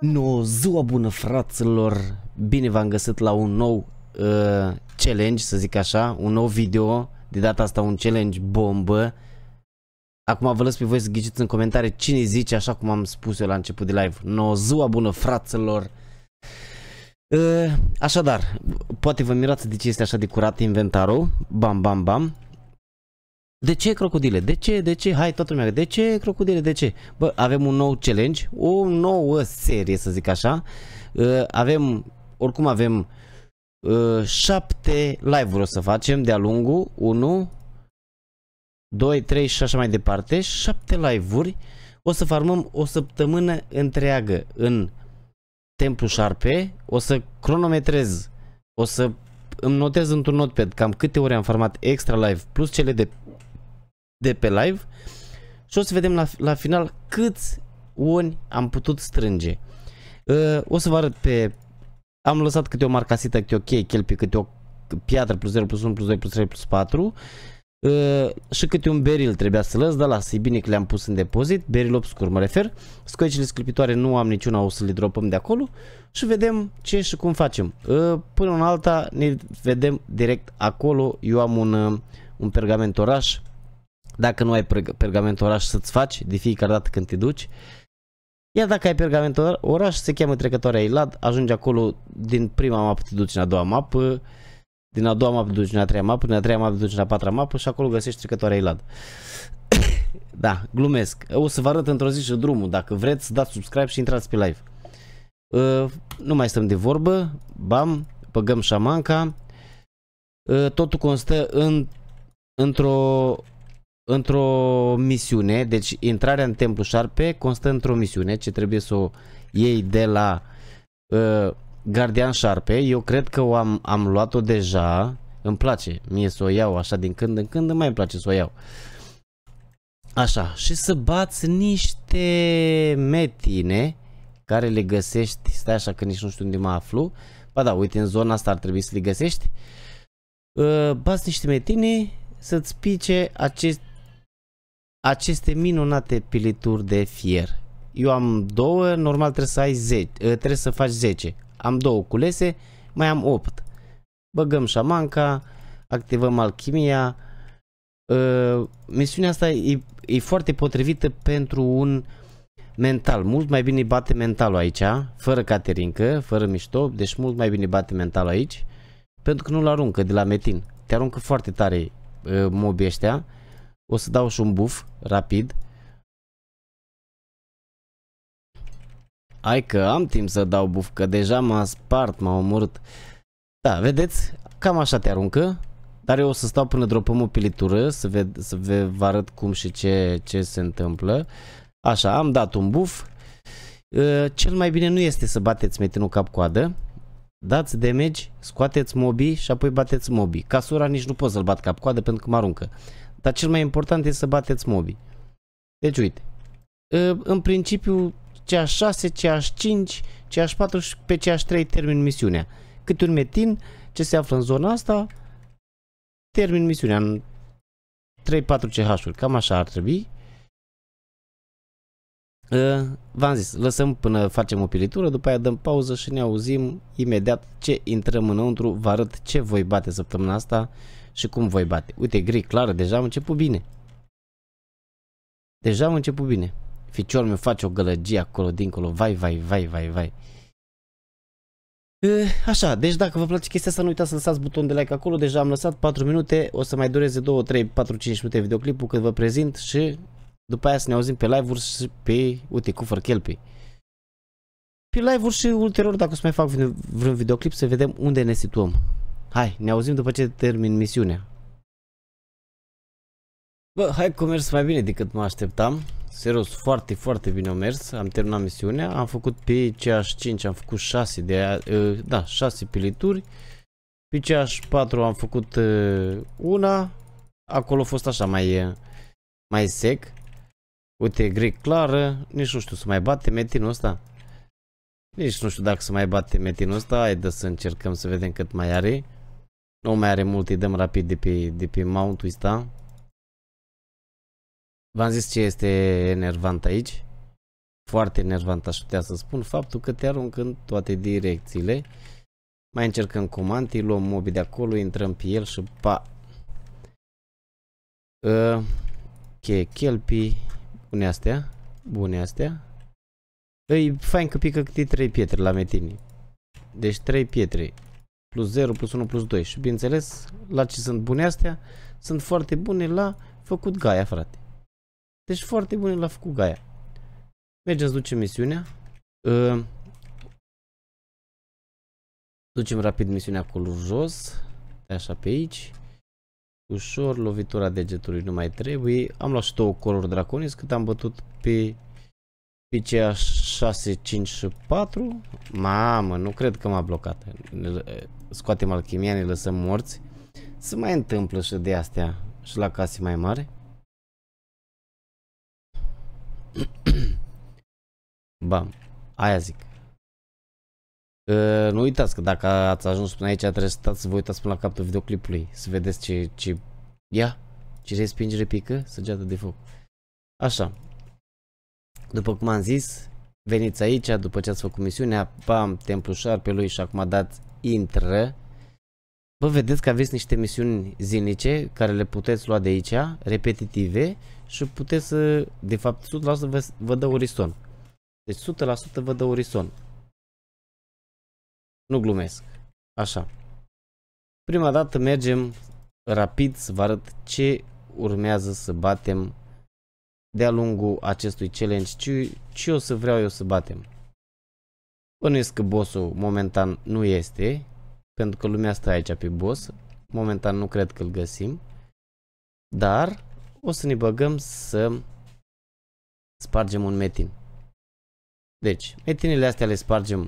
Nu, ziua bună fraților, bine v-am găsit la un nou uh, challenge, să zic așa, un nou video, de data asta un challenge bombă. Acum vă lăs pe voi să ghiciți în comentarii cine zice așa cum am spus eu la început de live. No, ziua bună fraților! Uh, așadar, poate vă mirați de ce este așa de curat inventarul, bam bam bam, de ce crocodile? De ce? De ce? Hai toată lumea, de ce crocodile? De ce? Bă, avem un nou challenge, o nouă serie, să zic așa. Uh, avem, oricum avem uh, șapte live-uri o să facem de-a lungul, 1, 2, 3 și așa mai departe, Șapte live-uri. O să farmăm o săptămână întreagă în templu șarpe, o să cronometrez, o să îmi notez într-un notepad cam câte ore am format extra live plus cele de de pe live și o să vedem la, la final câți uni am putut strânge. Uh, o să vă arăt pe... Am lăsat câte o marcasită, câte o cheie, chelpi, câte o piatră plus 0 plus 1 plus 2 plus 3 plus 4 uh, și câte un beril trebuia să lăs, dar las, e bine că le-am pus în depozit, beril obscur mă refer, scoicile sclipitoare nu am niciuna, o să le dropăm de acolo și vedem ce și cum facem. Uh, până în alta ne vedem direct acolo, eu am un, uh, un pergament oraș dacă nu ai pergament oraș să-ți faci de fiecare dată când te duci. Iar dacă ai pergament oraș, se cheamă trecătoarea Ilad, ajungi acolo din prima mapă te duci în a doua mapă, din a doua mapă te duci în a treia mapă, din a treia mapă te duci în a patra mapă și acolo găsești trecătoarea Ilad. da, glumesc. O să vă arăt într-o zi și drumul. Dacă vreți, dați subscribe și intrați pe live. Uh, nu mai stăm de vorbă. Bam, băgăm șamanca. Uh, totul constă în, într-o într-o misiune, deci intrarea în Templu Șarpe constă într-o misiune ce trebuie să o iei de la uh, Gardian Șarpe. Eu cred că o am, am luat-o deja, îmi place mie să o iau așa din când în când, îmi mai place să o iau. Așa, și să bați niște metine care le găsești, stai așa că nici nu știu unde mă aflu. Ba da, uite, în zona asta ar trebui să le găsești. Uh, bați niște metine să-ți pice acest aceste minunate pilituri de fier. Eu am două, normal trebuie să ai 10, ă, trebuie să faci 10. Am două culese, mai am 8. Băgăm șamanca, activăm alchimia. Ă, misiunea asta e, e foarte potrivită pentru un mental. Mult mai bine bate mentalul aici, fără caterincă, fără mișto, deci mult mai bine bate mentalul aici, pentru că nu-l aruncă de la metin. Te aruncă foarte tare ă, mobii ăștia o să dau și un buf rapid. Hai că am timp să dau buf, că deja m-a spart, m-a omorât. Da, vedeți? Cam așa te aruncă. Dar eu o să stau până dropăm o pilitură să, ved, să ve, vă arăt cum și ce, ce se întâmplă. Așa, am dat un buf. Ă, cel mai bine nu este să bateți metinul cap-coadă. Dați damage, scoateți mobii și apoi bateți mobii. Casura nici nu pot să-l bat cap-coadă pentru că mă aruncă. Dar cel mai important este să bateți mobi. Deci uite, ă, în principiu CH6, CH5, CH4 și pe CH3 termin misiunea. Cât un metin ce se află în zona asta, termin misiunea în 3-4 CH-uri, cam așa ar trebui. Ă, v-am zis, lăsăm până facem o piritură, după aia dăm pauză și ne auzim imediat ce intrăm înăuntru, vă arăt ce voi bate săptămâna asta și cum voi bate. Uite, gri, clar, deja am început bine. Deja am început bine. Ficior mi face o gălăgie acolo, dincolo. Vai, vai, vai, vai, vai. E, eh, așa, deci dacă vă place chestia asta, nu uitați să lăsați buton de like acolo. Deja am lăsat 4 minute. O să mai dureze 2, 3, 4, 5 minute videoclipul când vă prezint și după aia să ne auzim pe live-uri și pe, uite, cu Kelpie pe live-uri și ulterior dacă o să mai fac vreun videoclip să vedem unde ne situăm. Hai, ne auzim după ce termin misiunea. Bă, hai că mers mai bine decât mă așteptam. Serios, foarte, foarte bine a mers. Am terminat misiunea, am făcut pe CH5, am făcut 6 de, uh, da, 6 pilituri. Pe CH4 am făcut uh, una. Acolo a fost așa mai, uh, mai sec. Uite, grec clară, nici nu știu să mai bate metinul ăsta. Nici nu știu dacă să mai bate metinul ăsta, Haide să încercăm să vedem cât mai are. Nu mai are mult, îi dăm rapid de pe, de pe mount-ul ăsta. V-am zis ce este enervant aici. Foarte enervant aș putea să spun. Faptul că te arunc în toate direcțiile. Mai încercăm comandii, luăm mobi de acolo, intrăm pe el și pa. Uh, ok, chelpii. Bune astea. Bune astea. E păi, fain că pică câte 3 pietre la metini. Deci 3 pietre plus 0, plus 1, plus 2. Și bineînțeles, la ce sunt bune astea? Sunt foarte bune la făcut gaia, frate. Deci foarte bune la făcut gaia. Mergem să ducem misiunea. Uh, ducem rapid misiunea acolo jos. Așa pe aici. Ușor, lovitura degetului nu mai trebuie. Am luat și două coruri draconis cât am bătut pe, pe ceiași 6, 5 și 4. Mamă, nu cred că m-a blocat. Scoatem alchimia, ne lăsăm morți. Se mai întâmplă și de astea și la case mai mare. Bam, aia zic. Uh, nu uitați că dacă ați ajuns până aici trebuie să stați să vă uitați până la capătul videoclipului să vedeți ce, ce ia, ce respingere pică, săgeată de foc. Așa. După cum am zis, veniți aici după ce ați făcut misiunea, bam, templu lui și acum dați intră. Bă, vedeți că aveți niște misiuni zilnice care le puteți lua de aici, repetitive și puteți să, de fapt, 100% vă, vă dă orison. Deci 100% vă dă orison. Nu glumesc. Așa. Prima dată mergem rapid să vă arăt ce urmează să batem de-a lungul acestui challenge, ci, ci o să vreau eu să batem. Bănuiesc că bossul momentan nu este, pentru că lumea stă aici pe boss. Momentan nu cred că îl găsim. Dar o să ne băgăm să spargem un metin. Deci, metinele astea le spargem.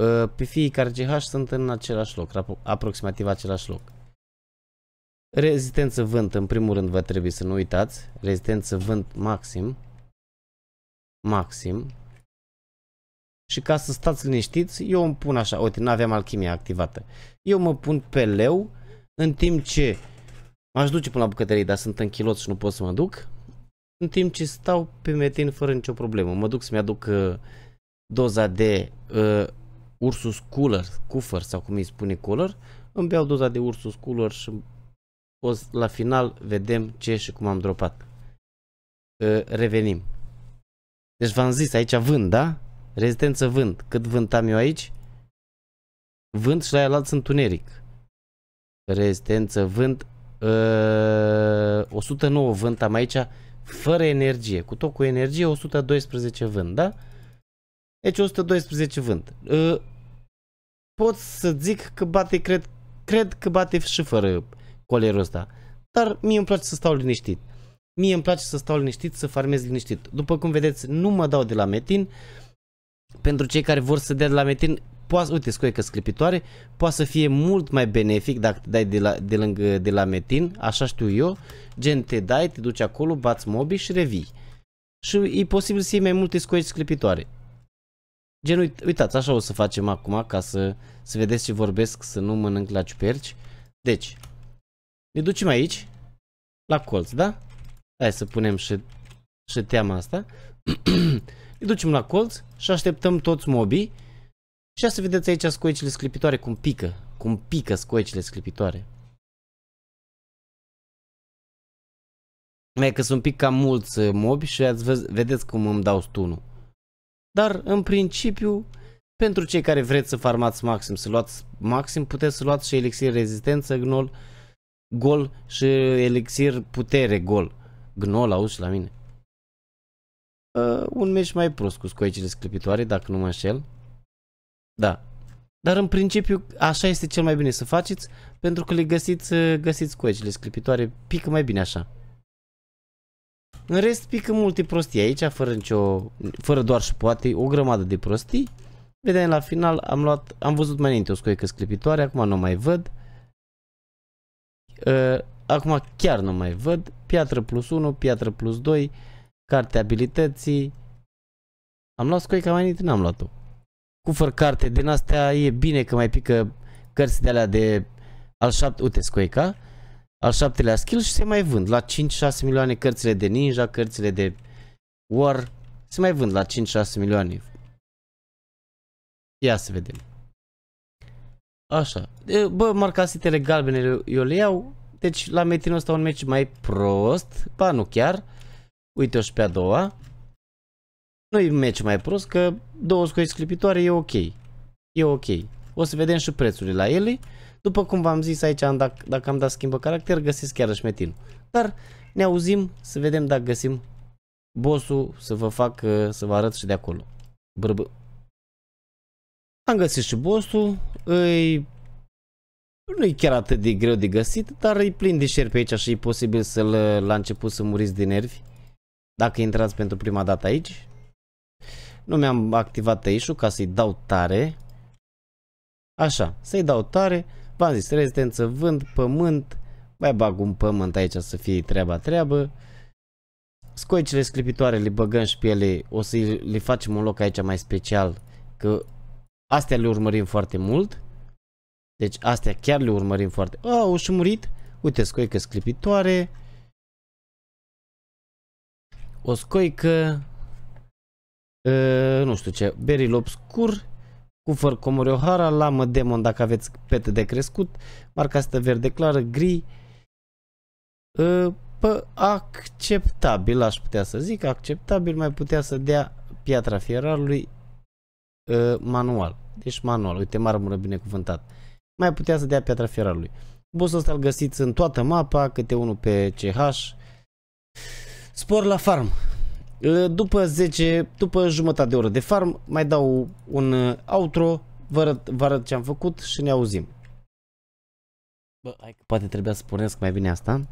Uh, pe fiecare GH sunt în același loc, aproximativ același loc. Rezistență vânt, în primul rând, va trebui să nu uitați. Rezistență vânt maxim. Maxim. Și ca să stați liniștiți, eu îmi pun așa, uite, nu aveam alchimia activată. Eu mă pun pe leu, în timp ce m-aș duce până la bucătărie, dar sunt în chilot și nu pot să mă duc. În timp ce stau pe metin fără nicio problemă. Mă duc să-mi aduc uh, doza de uh, Ursus Cooler, Cufăr sau cum îi spune Cooler. Îmi beau doza de Ursus Cooler și o, la final vedem ce și cum am dropat. Revenim. Deci v-am zis, aici vând, da? Rezistență vând. Cât am eu aici? Vând și la el sunt tuneric. Rezistență vând. 109 ă, vânt am aici fără energie. Cu tot cu energie 112 vând, da? Deci 112 vând. Ă, pot să zic că bate, cred, cred că bate și fără colerul ăsta. Dar mie îmi place să stau liniștit. Mie îmi place să stau liniștit, să farmez liniștit. După cum vedeți, nu mă dau de la metin. Pentru cei care vor să dea de la metin, poate, uite, că sclipitoare, poate să fie mult mai benefic dacă te dai de la, de, lângă, de la metin, așa știu eu, gen te dai, te duci acolo, bați mobi și revii. Și e posibil să iei mai multe scoici sclipitoare. Gen, uit, uitați, așa o să facem acum ca să, să vedeți ce vorbesc, să nu mănânc la ciuperci. Deci, ne ducem aici. La colț, da? Hai să punem și, și teama asta. ne ducem la colț și așteptăm toți mobii. Și să vedeți aici scoicile sclipitoare cum pică. Cum pică scoicile sclipitoare. Mai că sunt un pic cam mulți uh, mobi și ați vedeți cum îmi dau stunul. Dar în principiu, pentru cei care vreți să farmați maxim, să luați maxim, puteți să luați și elixir rezistență, gnol, gol și elixir putere gol. Gnol, auzi la mine. Uh, un meci mai prost cu scoicile sclipitoare, dacă nu mă înșel. Da. Dar în principiu așa este cel mai bine să faceți, pentru că le găsiți, uh, găsiți scoicile sclipitoare, pică mai bine așa. În rest pică multe prostii aici, fără, nicio, fără doar și poate, o grămadă de prostii. Vedeam la final, am, luat, am văzut mai înainte o scoică sclipitoare, acum nu mai văd uh, Acum chiar nu mai văd. Piatră plus 1, piatră plus 2, carte abilității. Am luat scoica mai nit, n-am luat-o. Cu fără carte, din astea e bine că mai pică cărți de alea de al șapte, uite scoica, al șaptelea skill și se mai vând la 5-6 milioane cărțile de ninja, cărțile de war, se mai vând la 5-6 milioane. Ia să vedem. Așa. Bă, marcasitele galbene eu le iau. Deci la metinul ăsta un meci mai prost. Ba, nu chiar. Uite-o și pe a doua. Nu e meci mai prost, că două scoi sclipitoare e ok. E ok. O să vedem și prețurile la ele. După cum v-am zis aici, am dat, dacă am dat schimbă caracter, găsesc chiar și metinul. Dar ne auzim să vedem dacă găsim bossul să vă fac, să vă arăt și de acolo. Bărbă. Am găsit și bossul, îi... nu e chiar atât de greu de găsit, dar e plin de șerpi aici și e posibil să-l la început să muriți de nervi. Dacă intrați pentru prima dată aici. Nu mi-am activat tăișul ca să-i dau tare. Așa, să-i dau tare. V-am zis, rezistență, vând, pământ. Mai bag un pământ aici să fie treaba treabă. Scoicile sclipitoare le băgăm și pe ele, o să le facem un loc aici mai special, că Astea le urmărim foarte mult. Deci astea chiar le urmărim foarte... Au și murit. Uite, scoică sclipitoare. O scoică... E, ă, nu știu ce, beril obscur, cufăr comoriohara, lamă demon dacă aveți pete de crescut, marca asta verde clară, gri, E, ă, pă, acceptabil, aș putea să zic, acceptabil, mai putea să dea piatra fierarului Uh, manual. Deci manual, uite marmură binecuvântat. Mai putea să dea piatra feralului. Bossul ăsta îl găsiți în toată mapa, câte unul pe CH. Spor la farm. Uh, după 10, după jumătate de oră de farm, mai dau un uh, outro, vă arăt, vă arăt ce am făcut și ne auzim. Bă, hai că poate trebuia să pornesc mai bine asta.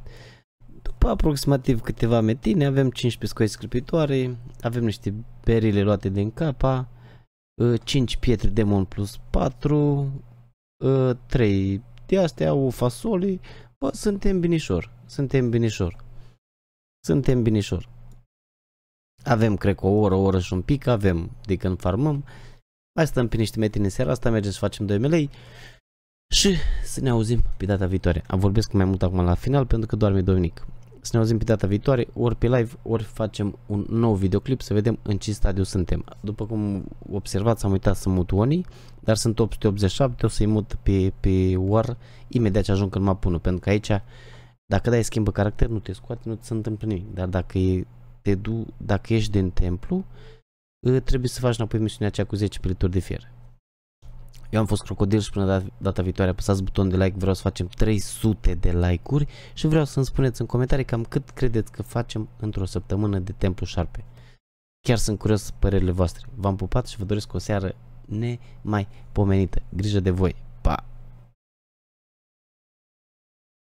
După aproximativ câteva metine avem 15 scoi scripitoare, avem niște berile luate din capa, 5 uh, pietre demon plus 4, 3 uh, de astea, o fasole, bă, suntem binișor, suntem binișor, suntem binișor. Avem, cred că o oră, o oră și un pic, avem de când farmăm, mai stăm pe niște metri în seara asta, mergem să facem 2 melei și să ne auzim pe data viitoare. Am vorbesc mai mult acum la final pentru că doarme Dominic. Să ne auzim pe data viitoare, ori pe live, ori facem un nou videoclip să vedem în ce stadiu suntem. După cum observați, am uitat să mut unii, dar sunt 887, o să-i mut pe, pe OR imediat ce ajung în mapunul, pentru că aici, dacă dai schimbă caracter, nu te scoate, nu ți se întâmplă nimic, dar dacă, e, te du, dacă ești din templu, trebuie să faci înapoi misiunea aceea cu 10 plituri de fier. Eu am fost crocodil și până data viitoare apăsați butonul de like, vreau să facem 300 de like-uri și vreau să-mi spuneți în comentarii cam cât credeți că facem într-o săptămână de templu șarpe. Chiar sunt curios părerile voastre. V-am pupat și vă doresc o seară nemaipomenită. Grijă de voi! Pa!